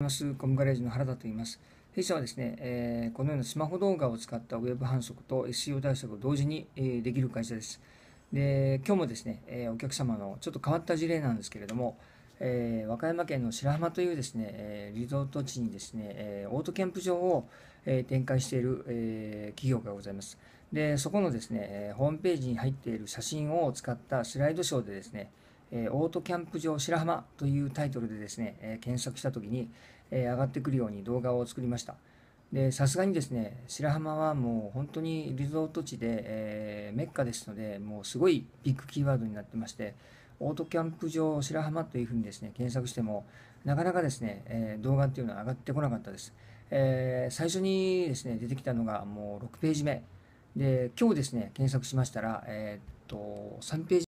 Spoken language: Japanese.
ます。コムガレージの原田と言います。弊社はですね、えー、このようなスマホ動画を使ったウェブ反則と SEO 対策を同時に、えー、できる会社です。で、今日もですね、えー、お客様のちょっと変わった事例なんですけれども、え和歌山県の白浜というですね、えリゾート地にですね、えオートキャンプ場を、え展開している、え企業がございます。で、そこのですね、ホームページに入っている写真を使ったスライドショーでですね、えオートキャンプ場白浜というタイトルでですね、え検索した時に、え上がってくるように動画を作りました。で、さすがにですね、白浜はもう本当にリゾート地で、えー、メッカですので、もうすごいビッグキーワードになってまして、オートキャンプ場白浜というふうにですね、検索しても、なかなかですね、えー、動画っていうのは上がってこなかったです。えー、最初にですね、出てきたのがもう6ページ目。で、今日ですね、検索しましたら、えっと、3ページ